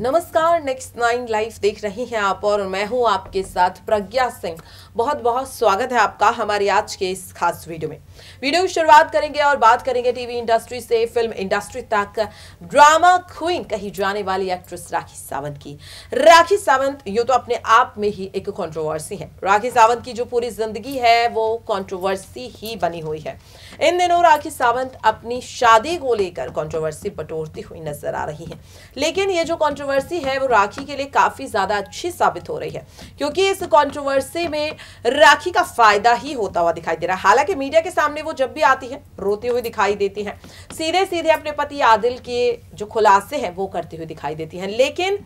नमस्कार next nine live देख रही हैं आप और मैं हूं आपके साथ प्रज्ञा सिंह बहुत बहुत स्वागत है आपका हमारे आज के इस खास वीडियो में वीडियो की शुरुआत करेंगे और बात करेंगे टीवी इंडस्ट्री से फिल्म इंडस्ट्री तक ड्रामा क्वीन कही जाने वाली एक्ट्रेस राखी सावंत की राखी सावंत यू तो अपने आप में ही एक कॉन्ट्रोवर्सी है राखी सावंत की जो पूरी जिंदगी है वो कॉन्ट्रोवर्सी ही बनी हुई है इन दिनों राखी सावंत अपनी शादी को लेकर कॉन्ट्रोवर्सी बटोरती हुई नजर आ रही है लेकिन ये जो कॉन्ट्रो कंट्रोवर्सी है वो राखी के लिए काफ़ी ज़्यादा अच्छी साबित हो रही है क्योंकि इस कंट्रोवर्सी में राखी का फायदा ही होता हुआ दिखाई दे रहा है हालांकि मीडिया के सामने वो जब भी आती है रोती हुई दिखाई देती है सीधे सीधे अपने पति आदिल के जो खुलासे हैं वो करती हुई दिखाई देती है लेकिन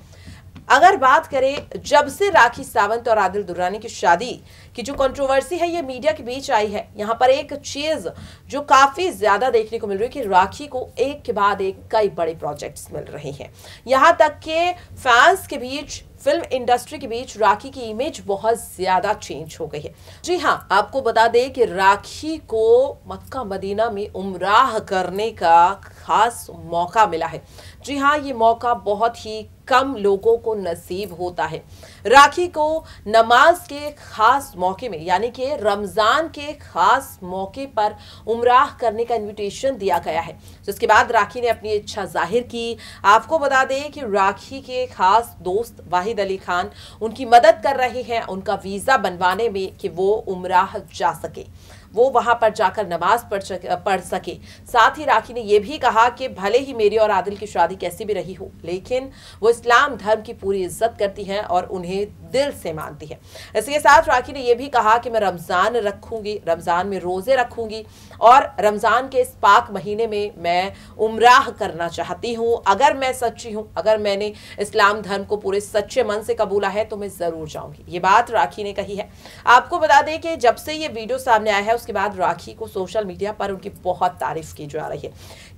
अगर बात करें जब से राखी सावंत और आदिल दुर्रानी की शादी की जो कंट्रोवर्सी है ये मीडिया के बीच आई है यहाँ पर एक चीज जो काफी ज्यादा देखने को मिल रही है कि राखी को एक के बाद एक कई बड़े प्रोजेक्ट्स मिल रहे हैं यहाँ तक के फैंस के बीच फिल्म इंडस्ट्री के बीच राखी की इमेज बहुत ज्यादा चेंज हो गई है जी हाँ आपको बता दें कि राखी को मक्का मदीना में उमराह करने का खास मौका मिला है जी हाँ ये मौका बहुत ही कम लोगों को नसीब होता है राखी को नमाज के खास मौके में यानी कि रमज़ान के खास मौके पर उमराह करने का इनविटेशन दिया गया है जिसके बाद राखी ने अपनी इच्छा जाहिर की आपको बता दें कि राखी के खास दोस्त वाहिद अली खान उनकी मदद कर रहे हैं उनका वीज़ा बनवाने में कि वो उमराह जा सके वो वहाँ पर जाकर नमाज पढ़ पढ़ सके साथ ही राखी ने यह भी कहा कि भले ही मेरी और आदिल की शादी कैसी भी रही हो लेकिन वो इस्लाम धर्म की पूरी इज्जत करती हैं और उन्हें दिल से मानती है इसके साथ राखी ने यह भी कहा कि मैं रमज़ान रखूंगी रमज़ान में रोज़े रखूंगी और रमज़ान के इस पाक महीने में मैं उमराह करना चाहती हूँ अगर मैं सच्ची हूँ अगर मैंने इस्लाम धर्म को पूरे सच्चे मन से कबूला है तो मैं ज़रूर जाऊँगी ये बात राखी ने कही है आपको बता दें कि जब से ये वीडियो सामने आया है उसके बाद राखी को सोशल मीडिया पर उनकी बहुत तारीफ की जा रही है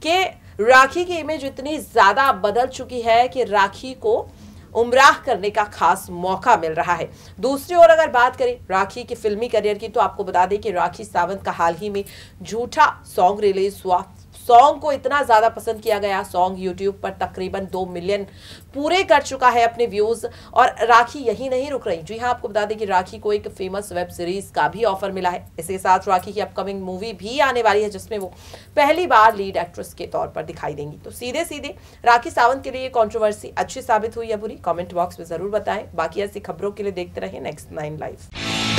कि राखी की इमेज इतनी ज़्यादा बदल चुकी है कि राखी को उमराह करने का खास मौका मिल रहा है दूसरी ओर अगर बात करें राखी के फिल्मी करियर की तो आपको बता दें कि राखी सावंत का हाल ही में झूठा सॉन्ग रिलीज हुआ सॉन्ग को इतना ज़्यादा पसंद किया गया सॉन्ग यूट्यूब पर तकरीबन दो मिलियन पूरे कर चुका है अपने व्यूज़ और राखी यही नहीं रुक रही जी हाँ आपको बता दें कि राखी को एक फेमस वेब सीरीज़ का भी ऑफर मिला है इसके साथ राखी की अपकमिंग मूवी भी आने वाली है जिसमें वो पहली बार लीड एक्ट्रेस के तौर पर दिखाई देंगी तो सीधे सीधे राखी सावंत के लिए कॉन्ट्रोवर्सी अच्छी साबित हुई या बुरी कॉमेंट बॉक्स में ज़रूर बताएं बाकी ऐसी खबरों के लिए देखते रहे नेक्स्ट नाइन लाइफ